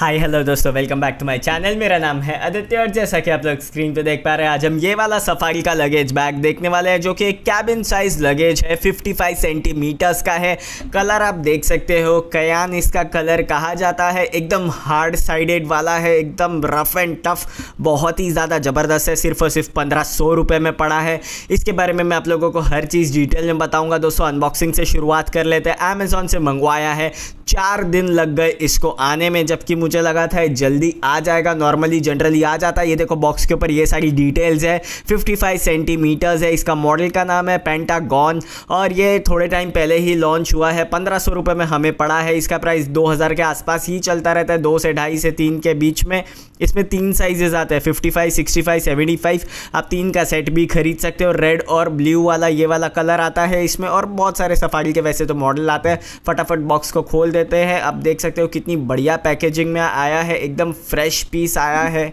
हाय hello दोस्तों welcome back to my channel मेरा नाम है आदित्य और जैसा कि आप लोग स्क्रीन पे देख पा रहे हैं आज हम ये वाला सफारी का लगेज बैग देखने वाले हैं जो कि एक कैबिन साइज लगेज है 55 सेंटीमीटर्स का है कलर आप देख सकते हो कयान इसका कलर कहा जाता है एकदम हार्ड साइडेड वाला है एकदम रफ एंड टफ बहुत ही ज़्यादा ज़बरदस्त है सिर्फ और सिर्फ पंद्रह सौ रुपये में पड़ा है इसके बारे में मैं आप लोगों को हर चीज़ डिटेल में बताऊँगा दोस्तों अनबॉक्सिंग से शुरुआत कर लेते हैं अमेज़ोन से मंगवाया है चार दिन लग गए इसको आने में जबकि मुझे लगा था जल्दी आ जाएगा नॉर्मली जनरली आ जाता है ये देखो बॉक्स के ऊपर ये सारी डिटेल्स है 55 सेंटीमीटर्स है इसका मॉडल का नाम है पेंटागॉन और ये थोड़े टाइम पहले ही लॉन्च हुआ है पंद्रह सौ में हमें पड़ा है इसका प्राइस हज़ार के आसपास ही चलता रहता है दो से ढाई से तीन के बीच में इसमें तीन साइजेज आते हैं 55, 65, 75 आप तीन का सेट भी खरीद सकते हो रेड और ब्लू वाला ये वाला कलर आता है इसमें और बहुत सारे सफारी के वैसे तो मॉडल आते हैं फटाफट बॉक्स को खोल देते हैं आप देख सकते हो कितनी बढ़िया पैकेजिंग में आया है एकदम फ्रेश पीस आया है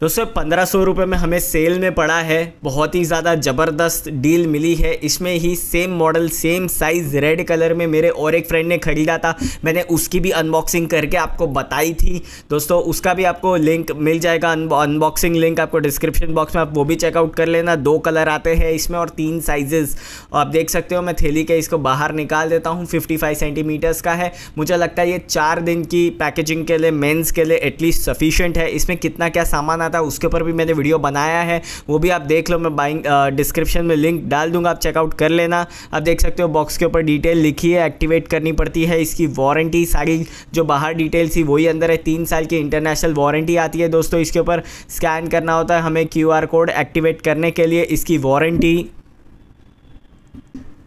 दोस्तों पंद्रह सौ रुपये में हमें सेल में पड़ा है बहुत ही ज़्यादा ज़बरदस्त डील मिली है इसमें ही same model same size red colour में मेरे और एक फ्रेंड ने ख़रीदा था मैंने उसकी भी अनबॉक्सिंग करके आपको बताई थी दोस्तों उसका भी आपको लिंक मिल जाएगा अनबॉक्सिंग लिंक आपको डिस्क्रिप्शन बॉक्स में आप वो भी चेकआउट कर लेना दो कलर आते हैं इसमें और तीन साइजेस आप देख सकते हो मैं थैली के इसको बाहर निकाल देता हूँ फिफ्टी सेंटीमीटर्स का है मुझे लगता है ये चार दिन की पैकेजिंग के लिए मेन्स के लिए एटलीस्ट सफिशेंट है इसमें कितना क्या सामान करना था उसके ऊपर भी मैंने वीडियो बनाया है वो भी आप देख लो मैं बाइंग डिस्क्रिप्शन में लिंक डाल दूंगा आप चेकआउट कर लेना आप देख सकते हो बॉक्स के ऊपर डिटेल लिखी है एक्टिवेट करनी पड़ती है इसकी वारंटी सारी जो बाहर डिटेल्स थी वही अंदर है तीन साल की इंटरनेशनल वारंटी आती है दोस्तों इसके ऊपर स्कैन करना होता है हमें क्यू कोड एक्टिवेट करने के लिए इसकी वारंटी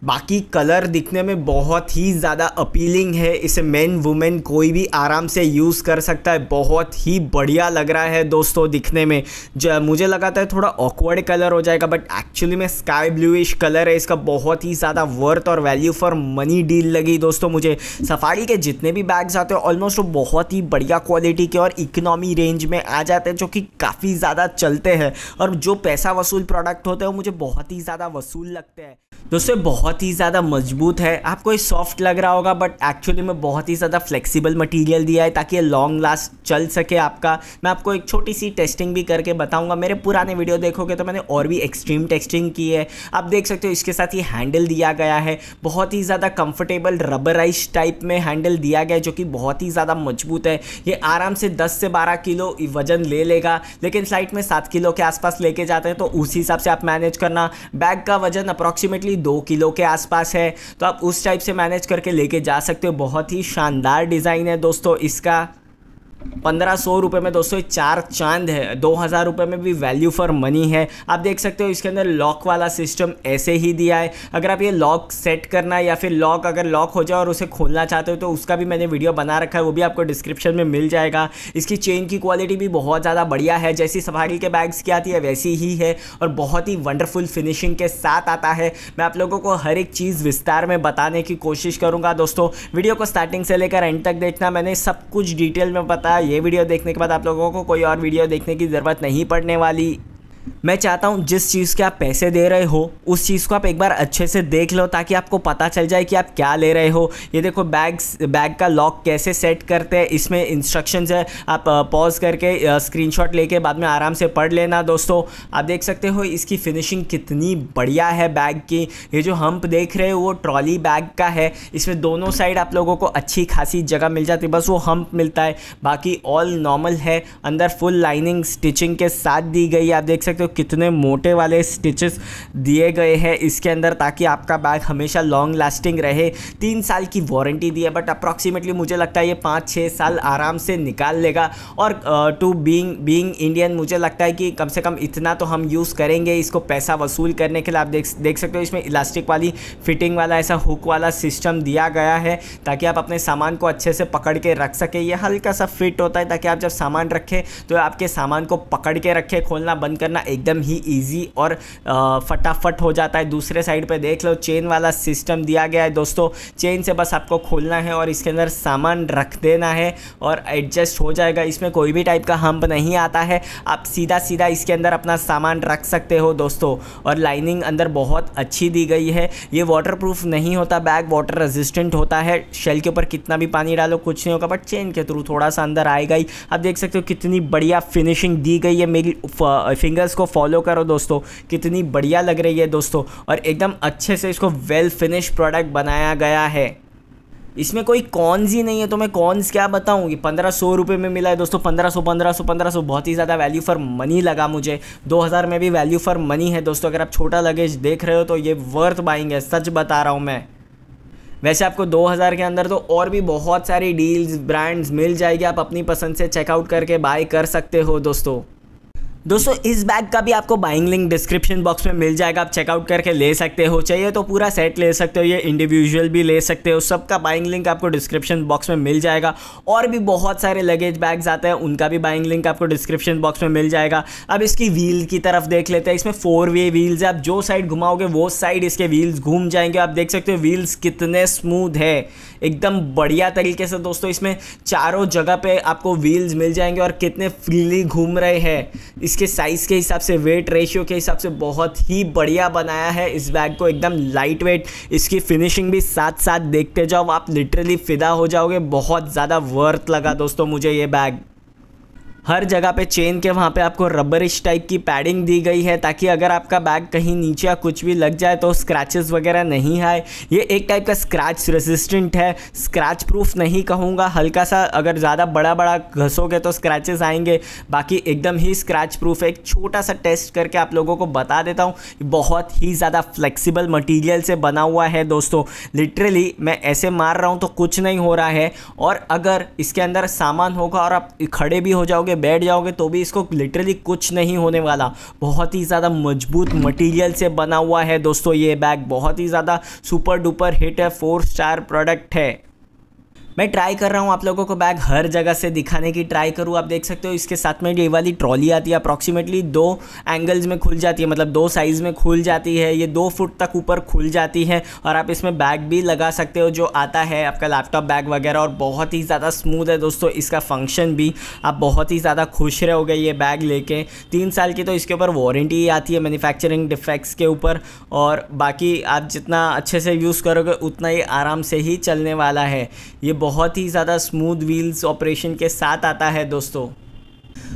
बाकी कलर दिखने में बहुत ही ज़्यादा अपीलिंग है इसे मेन वुमेन कोई भी आराम से यूज़ कर सकता है बहुत ही बढ़िया लग रहा है दोस्तों दिखने में जो मुझे लगा था थोड़ा ऑकवर्ड कलर हो जाएगा बट एक्चुअली में स्काई ब्लूइश कलर है इसका बहुत ही ज़्यादा वर्थ और वैल्यू फॉर मनी डील लगी दोस्तों मुझे सफारी के जितने भी बैग्स आते हैं ऑलमोस्ट वो बहुत ही बढ़िया क्वालिटी के और इकनॉमी रेंज में आ जाते हैं जो कि काफ़ी ज़्यादा चलते हैं और जो पैसा वसूल प्रोडक्ट होते हैं वो मुझे बहुत ही ज़्यादा वसूल लगते हैं दोस्तों बहुत ही ज़्यादा मजबूत है आपको ये सॉफ्ट लग रहा होगा बट एक्चुअली में बहुत ही ज़्यादा फ्लेक्सिबल मटेरियल दिया है ताकि ये लॉन्ग लास्ट चल सके आपका मैं आपको एक छोटी सी टेस्टिंग भी करके बताऊंगा मेरे पुराने वीडियो देखोगे तो मैंने और भी एक्सट्रीम टेस्टिंग की है आप देख सकते हो इसके साथ ये हैंडल दिया गया है बहुत ही ज़्यादा कंफर्टेबल रबराइज टाइप में हैंडल दिया गया है जो कि बहुत ही ज़्यादा मजबूत है ये आराम से दस से बारह किलो वजन ले लेगा लेकिन फ्लाइट में सात किलो के आसपास लेके जाते हैं तो उस हिसाब से आप मैनेज करना बैग का वजन अप्रॉक्सीमेटली अप्रॉक्सीमेटली दो किलो के आसपास है तो आप उस टाइप से मैनेज करके लेके जा सकते हो बहुत ही शानदार डिज़ाइन है दोस्तों इसका पंद्रह सौ रुपये में दोस्तों ये चार चांद है दो हज़ार रुपये में भी वैल्यू फॉर मनी है आप देख सकते हो इसके अंदर लॉक वाला सिस्टम ऐसे ही दिया है अगर आप ये लॉक सेट करना है या फिर लॉक अगर लॉक हो जाए और उसे खोलना चाहते हो तो उसका भी मैंने वीडियो बना रखा है वो भी आपको डिस्क्रिप्शन में मिल जाएगा इसकी चेन की क्वालिटी भी बहुत ज़्यादा बढ़िया है जैसी सफारी के बैग्स की आती है वैसी ही है और बहुत ही वंडरफुल फिनिशिंग के साथ आता है मैं आप लोगों को हर एक चीज़ विस्तार में बताने की कोशिश करूँगा दोस्तों वीडियो को स्टार्टिंग से लेकर एंड तक देखना मैंने सब कुछ डिटेल में बताया ये वीडियो देखने के बाद आप लोगों को कोई और वीडियो देखने की ज़रूरत नहीं पड़ने वाली मैं चाहता हूँ जिस चीज़ के आप पैसे दे रहे हो उस चीज़ को आप एक बार अच्छे से देख लो ताकि आपको पता चल जाए कि आप क्या ले रहे हो ये देखो बैग बैग का लॉक कैसे सेट करते हैं इसमें इंस्ट्रक्शंस है आप पॉज करके स्क्रीनशॉट लेके बाद में आराम से पढ़ लेना दोस्तों आप देख सकते हो इसकी फिनिशिंग कितनी बढ़िया है बैग की ये जो हम्प देख रहे हो वो ट्रॉली बैग का है इसमें दोनों साइड आप लोगों को अच्छी खासी जगह मिल जाती है बस वो हम्प मिलता है बाकी ऑल नॉर्मल है अंदर फुल लाइनिंग स्टिचिंग के साथ दी गई आप देख सकते सकते हो कितने मोटे वाले स्टिचेस दिए गए हैं इसके अंदर ताकि आपका बैग हमेशा लॉन्ग लास्टिंग रहे तीन साल की वारंटी दी है बट अप्रॉक्सीमेटली मुझे लगता है ये पाँच छः साल आराम से निकाल लेगा और टू बींग बींग इंडियन मुझे लगता है कि कम से कम इतना तो हम यूज़ करेंगे इसको पैसा वसूल करने के लिए आप देख देख सकते हो इसमें इलास्टिक वाली फिटिंग वाला ऐसा हुक वाला सिस्टम दिया गया है ताकि आप अपने सामान को अच्छे से पकड़ के रख सके ये हल्का सा फिट होता है ताकि आप जब सामान रखें तो आपके सामान को पकड़ के रखें खोलना बंद करना करना एकदम ही ईजी और फटाफट हो जाता है दूसरे साइड पर देख लो चेन वाला सिस्टम दिया गया है दोस्तों चेन से बस आपको खोलना है और इसके अंदर सामान रख देना है और एडजस्ट हो जाएगा इसमें कोई भी टाइप का हम्प नहीं आता है आप सीधा सीधा इसके अंदर अपना सामान रख सकते हो दोस्तों और लाइनिंग अंदर बहुत अच्छी दी गई है ये वाटरप्रूफ नहीं होता बैग वाटर रेजिस्टेंट होता है शेल के ऊपर कितना भी पानी डालो कुछ नहीं होगा बट चेन के थ्रू थोड़ा सा अंदर आएगा ही आप देख सकते हो कितनी बढ़िया फिनिशिंग दी गई है मेरी फिंगर्स प्रोसेस को फॉलो करो दोस्तों कितनी बढ़िया लग रही है दोस्तों और एकदम अच्छे से इसको वेल फिनिश प्रोडक्ट बनाया गया है इसमें कोई कॉन्स ही नहीं है तो मैं कॉन्स क्या बताऊँ कि पंद्रह सौ रुपये में मिला है दोस्तों पंद्रह सौ पंद्रह सौ पंद्रह सौ बहुत ही ज़्यादा वैल्यू फॉर मनी लगा मुझे दो हज़ार में भी वैल्यू फॉर मनी है दोस्तों अगर आप छोटा लगेज देख रहे हो तो ये वर्थ बाइंग है सच बता रहा हूँ मैं वैसे आपको 2000 के अंदर तो और भी बहुत सारी डील्स ब्रांड्स मिल जाएगी आप अपनी पसंद से चेकआउट करके बाय कर सकते हो दोस्तों दोस्तों इस बैग का भी आपको बाइंग लिंक डिस्क्रिप्शन बॉक्स में मिल जाएगा आप चेकआउट करके ले सकते हो चाहिए तो पूरा सेट ले सकते हो ये इंडिविजुअल भी ले सकते हो सबका बाइंग लिंक आपको डिस्क्रिप्शन बॉक्स में मिल जाएगा और भी बहुत सारे लगेज बैग्स आते हैं उनका भी बाइंग लिंक आपको डिस्क्रिप्शन बॉक्स में मिल जाएगा अब इसकी व्हील की तरफ देख लेते हैं इसमें फोर वे व्हील्स है आप जो साइड घुमाओगे वो साइड इसके व्हील्स घूम जाएंगे आप देख सकते हो व्हील्स कितने स्मूथ है एकदम बढ़िया तरीके से दोस्तों इसमें चारों जगह पे आपको व्हील्स मिल जाएंगे और कितने फ्रीली घूम रहे हैं इसके साइज़ के हिसाब से वेट रेशियो के हिसाब से बहुत ही बढ़िया बनाया है इस बैग को एकदम लाइट वेट इसकी फिनिशिंग भी साथ साथ देखते जाओ आप लिटरली फ़िदा हो जाओगे बहुत ज़्यादा वर्थ लगा दोस्तों मुझे ये बैग हर जगह पे चेन के वहाँ पे आपको रबरिश टाइप की पैडिंग दी गई है ताकि अगर आपका बैग कहीं नीचे या कुछ भी लग जाए तो स्क्रैचेस वगैरह नहीं आए ये एक टाइप का स्क्रैच रेजिस्टेंट है स्क्रैच प्रूफ नहीं कहूँगा हल्का सा अगर ज़्यादा बड़ा बड़ा घसोगे तो स्क्रैचेस आएंगे बाकी एकदम ही स्क्रैच प्रूफ है एक छोटा सा टेस्ट करके आप लोगों को बता देता हूँ बहुत ही ज़्यादा फ्लेक्सीबल मटीरियल से बना हुआ है दोस्तों लिटरली मैं ऐसे मार रहा हूँ तो कुछ नहीं हो रहा है और अगर इसके अंदर सामान होगा और आप खड़े भी हो जाओगे के बैठ जाओगे तो भी इसको लिटरली कुछ नहीं होने वाला बहुत ही ज़्यादा मजबूत मटेरियल से बना हुआ है दोस्तों ये बैग बहुत ही ज़्यादा सुपर डुपर हिट है फोर स्टार प्रोडक्ट है मैं ट्राई कर रहा हूँ आप लोगों को बैग हर जगह से दिखाने की ट्राई करूँ आप देख सकते हो इसके साथ में ये वाली ट्रॉली आती है अप्रॉक्सीमेटली दो एंगल्स में खुल जाती है मतलब दो साइज़ में खुल जाती है ये दो फुट तक ऊपर खुल जाती है और आप इसमें बैग भी लगा सकते हो जो आता है आपका लैपटॉप बैग वगैरह और बहुत ही ज़्यादा स्मूथ है दोस्तों इसका फंक्शन भी आप बहुत ही ज़्यादा खुश रहोगे ये बैग लेके तीन साल की तो इसके ऊपर वारंटी आती है मैन्युफैक्चरिंग डिफेक्ट्स के ऊपर और बाकी आप जितना अच्छे से यूज़ करोगे उतना ही आराम से ही चलने वाला है ये बहुत ही ज़्यादा स्मूथ व्हील्स ऑपरेशन के साथ आता है दोस्तों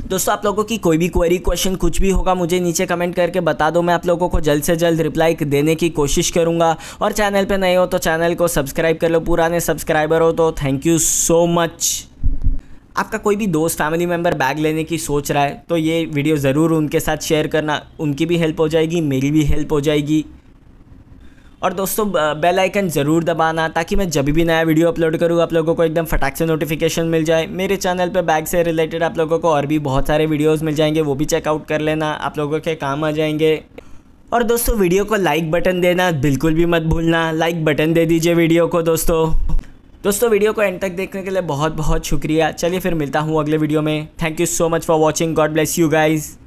दोस्तों आप लोगों की कोई भी क्वेरी क्वेश्चन कुछ भी होगा मुझे नीचे कमेंट करके बता दो मैं आप लोगों को जल्द से जल्द रिप्लाई देने की कोशिश करूंगा और चैनल पे नए हो तो चैनल को सब्सक्राइब कर लो पुराने सब्सक्राइबर हो तो थैंक यू सो मच आपका कोई भी दोस्त फैमिली मेम्बर बैग लेने की सोच रहा है तो ये वीडियो ज़रूर उनके साथ शेयर करना उनकी भी हेल्प हो जाएगी मेरी भी हेल्प हो जाएगी और दोस्तों बेल आइकन ज़रूर दबाना ताकि मैं जब भी नया वीडियो अपलोड करूँ आप लोगों को एकदम फटाक से नोटिफिकेशन मिल जाए मेरे चैनल पर बैग से रिलेटेड आप लोगों को और भी बहुत सारे वीडियोज़ मिल जाएंगे वो भी चेकआउट कर लेना आप लोगों के काम आ जाएंगे और दोस्तों वीडियो को लाइक बटन देना बिल्कुल भी मत भूलना लाइक बटन दे दीजिए वीडियो को दोस्तों दोस्तों वीडियो को एंड तक देखने के लिए बहुत बहुत शुक्रिया चलिए फिर मिलता हूँ अगले वीडियो में thank you so much for watching God bless you guys